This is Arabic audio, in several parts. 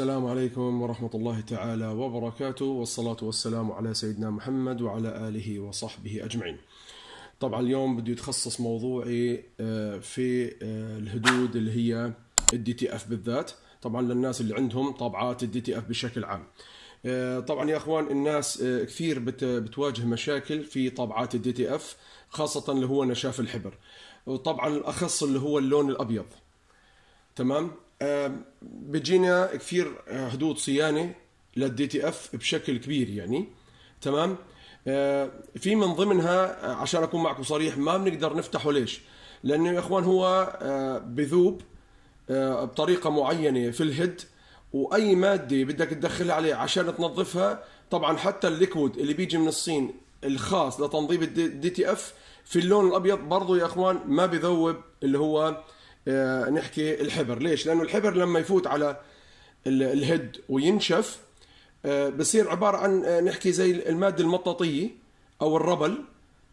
السلام عليكم ورحمة الله تعالى وبركاته والصلاة والسلام على سيدنا محمد وعلى آله وصحبه أجمعين طبعا اليوم بدي أتخصص موضوعي آه، في آه، الهدود اللي هي الدي تي اف بالذات طبعا للناس اللي عندهم طابعات الدي تي اف بشكل عام آه، طبعا يا اخوان الناس كثير بتواجه مشاكل في طابعات الدي تي اف خاصة اللي هو نشاف الحبر وطبعا الأخص اللي هو اللون الأبيض تمام بيجينا كثير حدود آه، صيانه للدي تي اف بشكل كبير يعني تمام آه، في من ضمنها آه، عشان اكون معكم صريح ما بنقدر نفتحه ليش لانه يا اخوان هو بذوب بطريقه معينه في الهيد واي ماده بدك تدخلها عليه عشان تنظفها طبعا حتى الليكويد اللي بيجي من الصين الخاص لتنظيف الدي تي اف في اللون الابيض برضه يا اخوان ما بذوب اللي هو آه، نحكي الحبر ليش لانه الحبر لما يفوت على الهيد وينشف آه، بصير عباره عن آه، نحكي زي الماده المطاطيه او الربل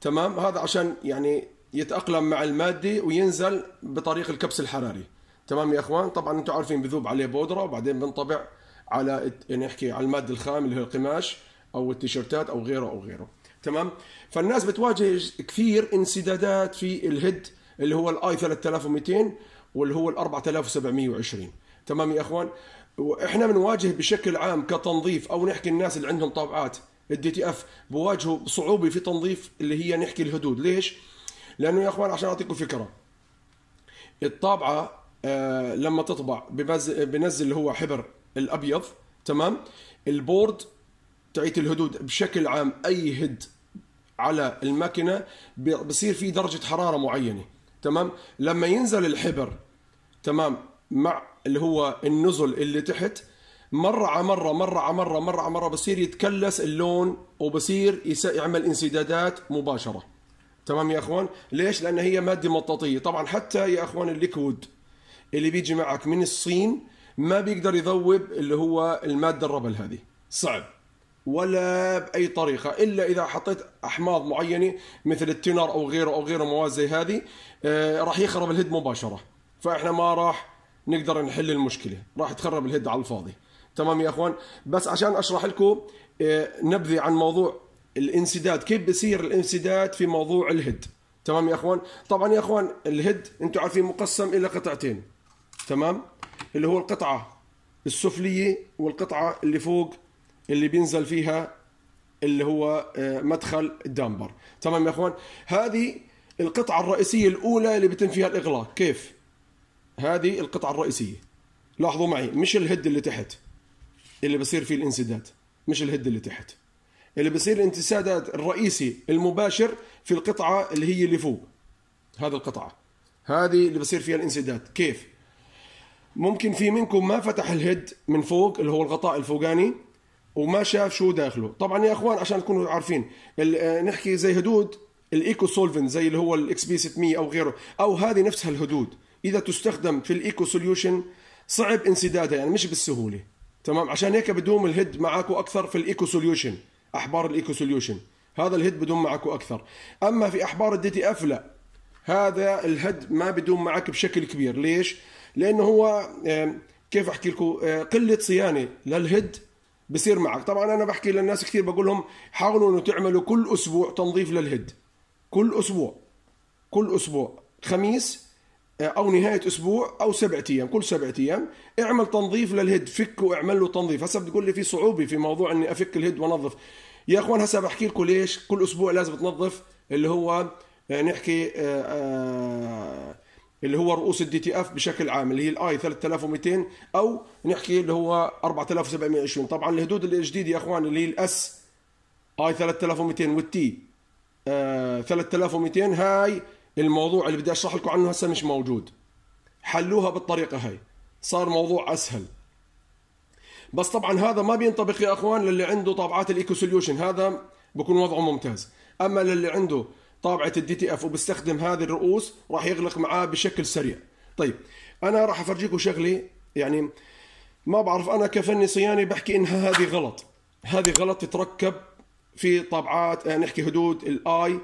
تمام هذا عشان يعني يتاقلم مع الماده وينزل بطريق الكبس الحراري تمام يا اخوان طبعا انتم عارفين بذوب عليه بودره وبعدين بنطبع على يعني نحكي على الماده الخام اللي هو القماش او التيشيرتات او غيره او غيره تمام فالناس بتواجه كثير انسدادات في الهيد اللي هو الاي 3200 واللي هو ال 4720 تمام يا اخوان واحنا بنواجه بشكل عام كتنظيف او نحكي الناس اللي عندهم طابعات الدي تي اف بواجهوا صعوبه في تنظيف اللي هي نحكي الهدود ليش لانه يا اخوان عشان اعطيكم فكره الطابعه آه لما تطبع بنزل اللي هو حبر الابيض تمام البورد تعيت الهدود بشكل عام اي هد على الماكينه بصير في درجه حراره معينه تمام لما ينزل الحبر تمام مع اللي هو النزل اللي تحت مرة على مرة مرة على مرة مرة على مرة بصير يتكلس اللون وبصير يعمل انسدادات مباشرة تمام يا اخوان ليش لان هي مادة مطاطية طبعا حتى يا اخوان الليكويد اللي بيجي معك من الصين ما بيقدر يذوب اللي هو المادة الربل هذه صعب ولا باي طريقه الا اذا حطيت احماض معينه مثل التينر او غيره او غيره مواد زي هذه آه، راح يخرب الهيد مباشره فاحنا ما راح نقدر نحل المشكله راح تخرب الهيد على الفاضي تمام يا اخوان بس عشان اشرح لكم آه، نبذه عن موضوع الانسداد كيف بصير الانسداد في موضوع الهيد تمام يا اخوان طبعا يا اخوان الهيد انتم عارفين مقسم الى قطعتين تمام اللي هو القطعه السفليه والقطعه اللي فوق اللي بينزل فيها اللي هو آه، مدخل الدامبر تمام يا اخوان هذه القطعة الرئيسية الأولى اللي بيتم فيها الإغلاق كيف هذه القطعة الرئيسية لاحظوا معي مش الهد اللي تحت اللي بصير فيه الانسداد مش الهد اللي تحت اللي بصير الانسداد الرئيسي المباشر في القطعة اللي هي اللي فوق هذه القطعة هذه اللي بصير فيها الانسداد كيف ممكن في منكم ما فتح الهد من فوق اللي هو الغطاء الفوقاني وما شاف شو داخله طبعا يا اخوان عشان تكونوا عارفين آه، نحكي زي هدود الايكو سولفنت زي اللي هو الاكس بي 600 او غيره او هذه نفسها الهدود اذا تستخدم في الايكو سوليوشن صعب انسدادها يعني مش بالسهوله تمام عشان هيك بدوم الهيد معكم اكثر في الايكو سوليوشن احبار الايكو سوليوشن هذا الهيد بدوم معكم اكثر اما في احبار الدي تي اف لا هذا الهد ما بدوم معك بشكل كبير ليش لانه هو آه، كيف احكي لكم آه، قله صيانه للهد بصير معك طبعا انا بحكي للناس كثير بقول لهم حاولوا انه تعملوا كل اسبوع تنظيف للهيد كل اسبوع كل اسبوع خميس آه، او نهايه اسبوع او سبعة ايام كل سبعة ايام اعمل تنظيف للهيد فك واعمل له تنظيف هسه بتقول لي في صعوبه في موضوع اني افك الهيد وانظف يا اخوان هسه بحكي لكم ليش كل اسبوع لازم تنظف اللي هو آه، نحكي آآ آه، آآ اللي هو رؤوس الدي تي اف بشكل عام اللي هي الاي 3200 او نحكي اللي هو 4720 طبعا الهدود الجديده يا اخوان اللي هي الاس اي 3200 والتي آه 3200 هاي الموضوع اللي بدي اشرح لكم عنه هسه مش موجود حلوها بالطريقه هاي صار موضوع اسهل بس طبعا هذا ما بينطبق يا اخوان للي عنده طابعات الايكو سوليوشن هذا بكون وضعه ممتاز اما للي عنده طابعه الدي تي اف وبستخدم هذه الرؤوس راح يغلق معاه بشكل سريع طيب انا راح افرجيكم شغله يعني ما بعرف انا كفني صياني بحكي انها هذه غلط هذه غلط تتركب في طابعات يعني نحكي حدود الاي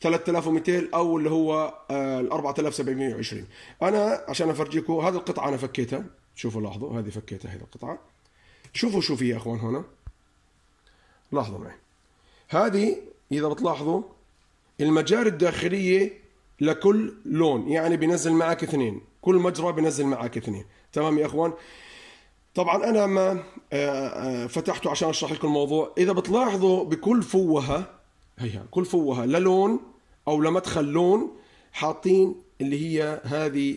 3200 او اللي هو آه، ال 4720 انا عشان افرجيكم هذه القطعه انا فكيتها شوفوا لاحظوا هذه فكيتها هذه القطعه شوفوا شو في يا اخوان هنا لاحظوا معي هذه اذا بتلاحظوا المجاري الداخلية لكل لون يعني بنزل معك اثنين كل مجرى بنزل معك اثنين تمام يا اخوان طبعا انا ما آه، آه، فتحته عشان اشرح لكم الموضوع اذا بتلاحظوا بكل فوهه هيا كل فوهه للون او لمدخل لون حاطين اللي هي هذه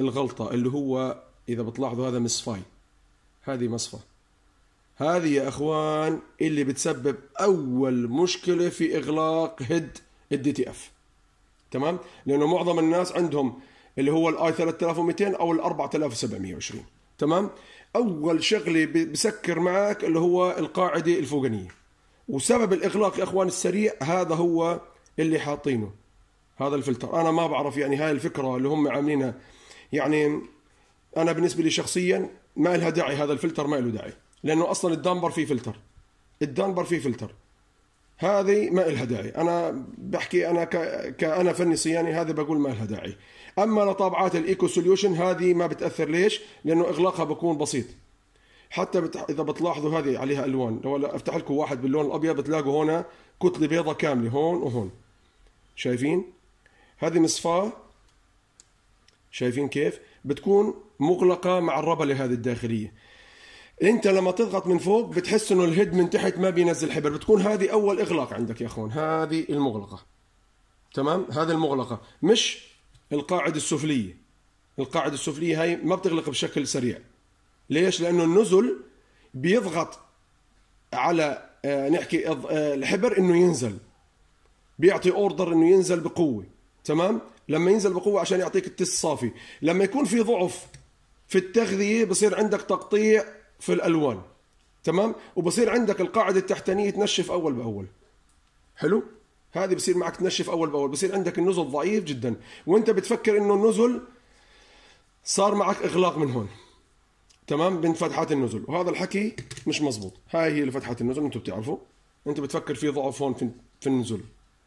الغلطه اللي هو اذا بتلاحظوا هذا مصفاي هذه مصفى هذه يا اخوان اللي بتسبب اول مشكله في اغلاق هيد الدي تي اف تمام لانه معظم الناس عندهم اللي هو الاي 3200 او ال 4720 تمام اول شغله بسكر معك اللي هو القاعده الفوقانيه وسبب الاغلاق يا اخوان السريع هذا هو اللي حاطينه هذا الفلتر انا ما بعرف يعني هاي الفكره اللي هم عاملينها يعني انا بالنسبه لي شخصيا ما لها داعي هذا الفلتر ما له داعي لانه اصلا الدامبر فيه فلتر الدامبر فيه فلتر هذه ما إلها داعي أنا بحكي أنا ك... كأنا فني صياني هذا بقول ما إلها داعي أما لطابعات الإيكو سوليوشن هذه ما بتأثر ليش؟ لأنه إغلاقها بكون بسيط حتى بت... إذا بتلاحظوا هذه عليها ألوان لو أفتح لكم واحد باللون الأبيض بتلاقوا هنا كتلة بيضة كاملة هون وهون شايفين؟ هذه مصفاة شايفين كيف؟ بتكون مغلقة مع الربلة هذه الداخلية انت لما تضغط من فوق بتحس انه الهيد من تحت ما بينزل حبر بتكون هذه اول اغلاق عندك يا اخوان هذه المغلقه تمام هذه المغلقه مش القاعده السفليه القاعده السفليه هاي ما بتغلق بشكل سريع ليش لانه النزل بيضغط على آه، نحكي آه، الحبر انه ينزل بيعطي اوردر انه ينزل بقوه تمام لما ينزل بقوه عشان يعطيك التس صافي لما يكون في ضعف في التغذيه بصير عندك تقطيع في الالوان تمام وبصير عندك القاعده التحتانيه تنشف اول باول حلو هذه بصير معك تنشف اول باول بصير عندك النزل ضعيف جدا وانت بتفكر انه النزل صار معك اغلاق من هون تمام بين فتحات النزل وهذا الحكي مش مزبوط هاي هي فتحات النزل انتم بتعرفوا انت بتفكر في ضعف هون في النزل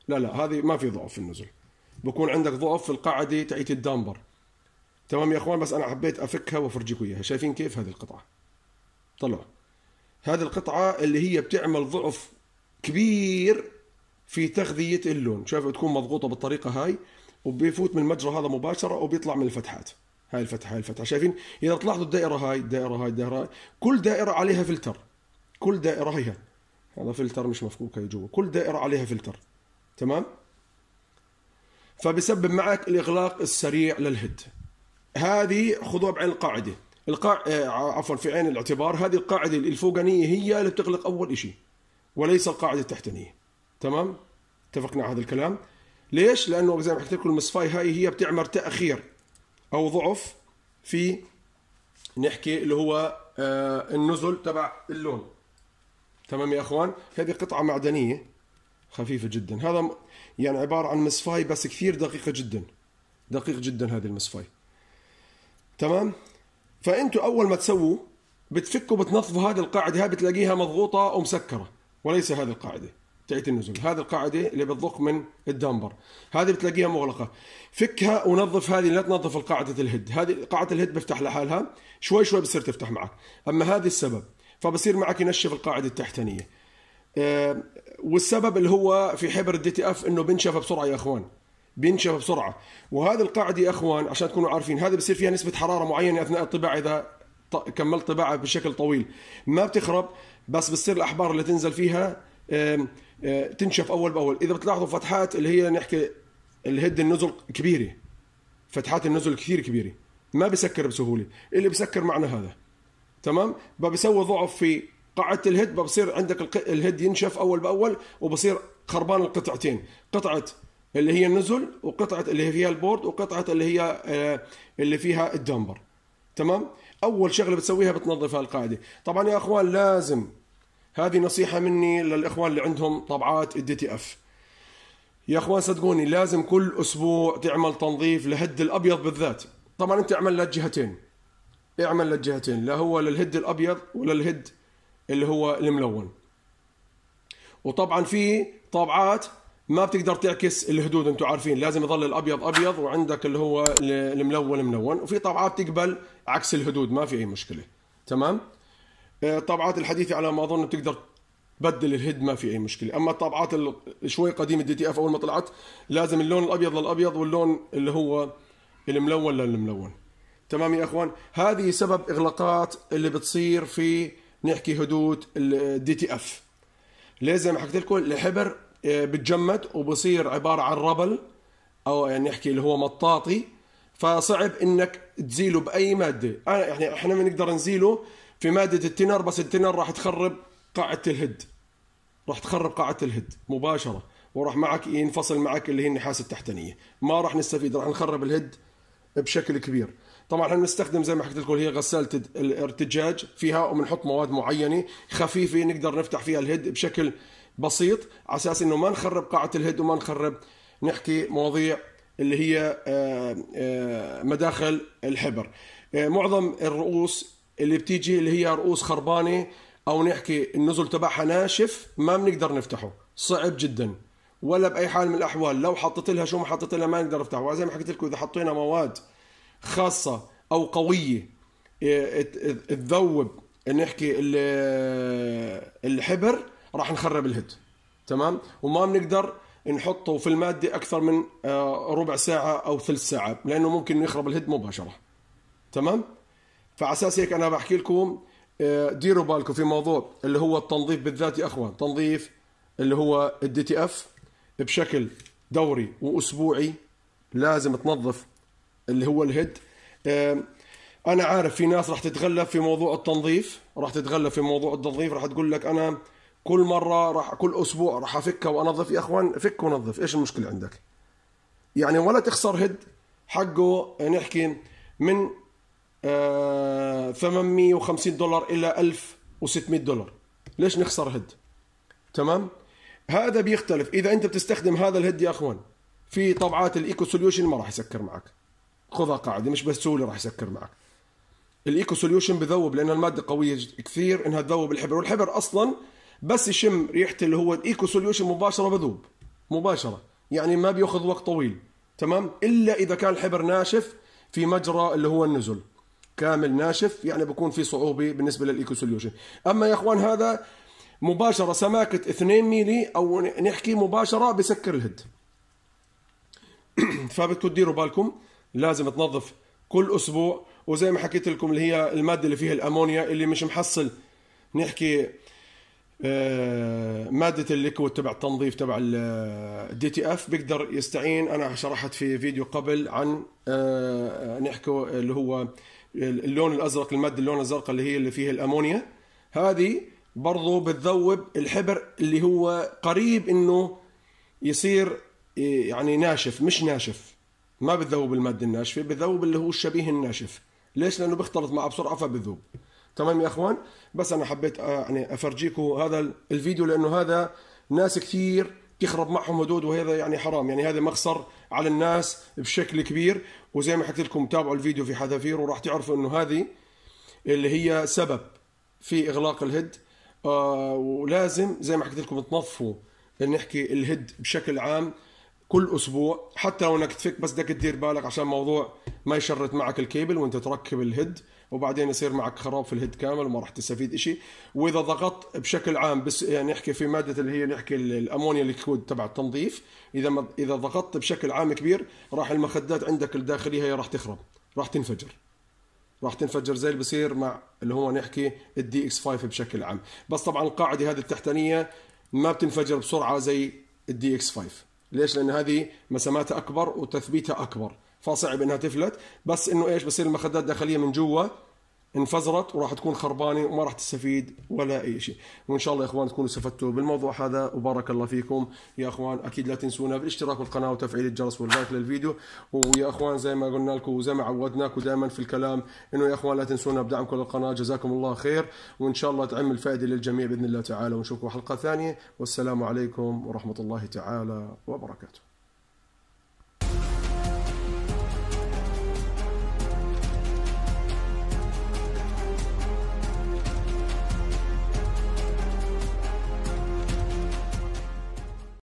لا لا هذه ما في ضعف في النزل بكون عندك ضعف في القاعده تاعت الدامبر تمام يا اخوان بس انا حبيت افكها وافرجيكم اياها شايفين كيف هذه القطعه طلعوا هذه القطعة اللي هي بتعمل ضعف كبير في تغذية اللون شايف تكون مضغوطة بالطريقة هاي وبيفوت من المجرى هذا مباشرة وبيطلع من الفتحات هاي الفتحة هاي الفتحة شايفين إذا تلاحظوا الدائرة هاي الدائرة هاي الدائرة هاي. كل دائرة عليها فلتر كل دائرة هي هذا فلتر مش مفكوك هي جوا كل دائرة عليها فلتر تمام فبسبب معك الإغلاق السريع للهد هذه خذوها بعين القاعدة القاع آه، عفوا في عين الاعتبار هذه القاعدة الفوقانية هي اللي بتغلق أول شيء وليس القاعدة التحتانية تمام اتفقنا على هذا الكلام ليش لأنه زي ما حكيت لكم المصفاي هاي هي بتعمل تأخير أو ضعف في نحكي اللي هو آه، النزل تبع اللون تمام يا اخوان هذه قطعه معدنيه خفيفه جدا هذا يعني عباره عن مصفاي بس كثير دقيقه جدا دقيق جدا هذه المصفاي تمام فانتوا اول ما تسووا بتفكوا بتنظفوا هذه القاعده هاي بتلاقيها مضغوطه ومسكره وليس هذه القاعده تعيد النزول هذه القاعدة اللي بتضخ من الدمبر هذه بتلاقيها مغلقة فكها ونظف هذه لا تنظف القاعدة الهد هذه قاعدة الهد بفتح لحالها شوي شوي بصير تفتح معك أما هذه السبب فبصير معك ينشف القاعدة التحتانية آه، والسبب اللي هو في حبر الدي تي اف انه بنشف بسرعه يا اخوان بينشف بسرعه وهذه القاعده يا اخوان عشان تكونوا عارفين هذا بصير فيها نسبه حراره معينه اثناء الطباعه اذا كملت طباعه بشكل طويل ما بتخرب بس بتصير الاحبار اللي تنزل فيها تنشف اول باول اذا بتلاحظوا فتحات اللي هي نحكي الهد النزل كبيره فتحات النزل كثير كبيره ما بسكر بسهوله اللي بسكر معنا هذا تمام بسوي ضعف في قاعده الهد بصير عندك الهد ينشف اول باول وبصير خربان القطعتين قطعه اللي هي النزل وقطعه اللي فيها البورد وقطعه اللي هي آه، اللي فيها الدمبر تمام اول شغله بتسويها بتنظف هالقاعده طبعا يا اخوان لازم هذه نصيحه مني للاخوان اللي عندهم طبعات الدي تي اف يا اخوان صدقوني لازم كل اسبوع تعمل تنظيف لهد الابيض بالذات طبعا انت اعمل للجهتين اعمل للجهتين لا هو للهد الابيض ولا للهد اللي هو الملون وطبعا في طابعات ما بتقدر تعكس الهدود انتم عارفين لازم يظل الابيض ابيض وعندك اللي هو الملون ملون وفي طابعات تقبل عكس الهدود ما في اي مشكله تمام الطابعات آه، الحديثه على ما اظن بتقدر تبدل الهيد ما في اي مشكله اما الطابعات شوي قديمه الدي تي اف اول ما طلعت لازم اللون الابيض للابيض واللون اللي هو الملون للملون تمام يا اخوان هذه سبب اغلاقات اللي بتصير في نحكي هدود الدي تي اف ليه زي ما حكيت لكم الحبر آه، بتجمد وبصير عباره عن ربل او يعني نحكي اللي هو مطاطي فصعب انك تزيله باي ماده انا يعني احنا بنقدر نزيله في ماده التنر بس التنر راح تخرب قاعه الهد راح تخرب قاعه الهد مباشره وراح معك ينفصل معك اللي هي النحاس التحتانيه ما راح نستفيد راح نخرب الهد بشكل كبير طبعا احنا بنستخدم زي ما حكيت لكم هي غساله الارتجاج فيها وبنحط مواد معينه خفيفه نقدر نفتح فيها الهيد بشكل بسيط على اساس انه ما نخرب قاعه الهيد وما نخرب نحكي مواضيع اللي هي آه، آه، مداخل الحبر آه، معظم الرؤوس اللي بتيجي اللي هي رؤوس خربانه او نحكي النزل تبعها ناشف ما بنقدر نفتحه صعب جدا ولا باي حال من الاحوال لو حطيت لها شو ما حطيت لها ما نقدر نفتحه زي ما حكيت لكم اذا حطينا مواد خاصه او قويه تذوب نحكي الحبر راح نخرب الهيد تمام وما بنقدر نحطه في المادة أكثر من آه، ربع ساعة أو ثلث ساعة لأنه ممكن يخرب الهيد مباشرة تمام فعلى أساس هيك أنا بحكي لكم آه، ديروا بالكم في موضوع اللي هو التنظيف بالذات يا أخوان تنظيف اللي هو الدي تي اف بشكل دوري وأسبوعي لازم تنظف اللي هو الهيد آه، أنا عارف في ناس راح تتغلب في موضوع التنظيف راح تتغلب في موضوع التنظيف راح تقول لك أنا كل مره راح كل اسبوع راح افكها وانظف يا اخوان فك ونظف ايش المشكله عندك يعني ولا تخسر هيد حقه يعني نحكي من 850 آه، دولار الى 1600 دولار ليش نخسر هيد تمام هذا بيختلف اذا انت بتستخدم هذا الهيد يا اخوان في طبعات الايكو سوليوشن ما راح يسكر معك خذها قاعده مش بس سولي راح يسكر معك الايكو سوليوشن بذوب لان الماده قويه كثير انها تذوب الحبر والحبر اصلا بس يشم ريحه اللي هو الايكو سوليوشن مباشره بذوب مباشره يعني ما بياخذ وقت طويل تمام الا اذا كان الحبر ناشف في مجرى اللي هو النزل كامل ناشف يعني بكون في صعوبه بالنسبه للايكو سوليوشن اما يا اخوان هذا مباشره سماكه 2 ميلي او نحكي مباشره بسكر الهد فبدكم تديروا بالكم لازم تنظف كل اسبوع وزي ما حكيت لكم اللي هي الماده اللي فيها الامونيا اللي مش محصل نحكي آه، ماده الليكويد تبع التنظيف تبع الدي تي اف آه، بيقدر يستعين انا شرحت في فيديو قبل عن آه، نحكي اللي هو اللون الازرق الماده اللون الازرق اللي هي اللي فيها الامونيا هذه برضه بتذوب الحبر اللي هو قريب انه يصير يعني ناشف مش ناشف ما بتذوب الماده الناشفه بتذوب اللي هو الشبيه الناشف ليش لانه بيختلط معه بسرعه فبذوب تمام يا اخوان بس انا حبيت آه، يعني افرجيكم هذا الفيديو لانه هذا ناس كثير تخرب معهم هدود وهذا يعني حرام يعني هذا مخسر على الناس بشكل كبير وزي ما حكيت لكم تابعوا الفيديو في حذافير وراح تعرفوا انه هذه اللي هي سبب في اغلاق الهد آه ولازم زي ما حكيت لكم تنظفوا نحكي الهد بشكل عام كل اسبوع حتى لو انك تفك بس بدك تدير بالك عشان موضوع ما يشرط معك الكيبل وانت تركب الهد وبعدين يصير معك خراب في الهيد كامل وما راح تستفيد شيء واذا ضغطت بشكل عام بس يعني نحكي في ماده اللي هي نحكي الامونيا ليكويد تبع التنظيف اذا ما اذا ضغطت بشكل عام كبير راح المخدات عندك الداخليه هي راح تخرب راح تنفجر راح تنفجر زي اللي بصير مع اللي هو نحكي الدي اكس 5 بشكل عام بس طبعا القاعده هذه التحتانيه ما بتنفجر بسرعه زي الدي اكس 5 ليش لان هذه مساماتها اكبر وتثبيتها اكبر فصعب انها تفلت بس انه ايش بصير المخدات الداخليه من جوا انفزرت وراح تكون خربانه وما راح تستفيد ولا اي شيء وان شاء الله يا اخوان تكونوا استفدتوا بالموضوع هذا وبارك الله فيكم يا اخوان اكيد لا تنسونا بالاشتراك بالقناه وتفعيل الجرس واللايك للفيديو ويا اخوان زي ما قلنا لكم وزي ما عودناكم دائما في الكلام انه يا اخوان لا تنسونا بدعمكم للقناه جزاكم الله خير وان شاء الله تعم الفائده للجميع باذن الله تعالى ونشوفكم حلقه ثانيه والسلام عليكم ورحمه الله تعالى وبركاته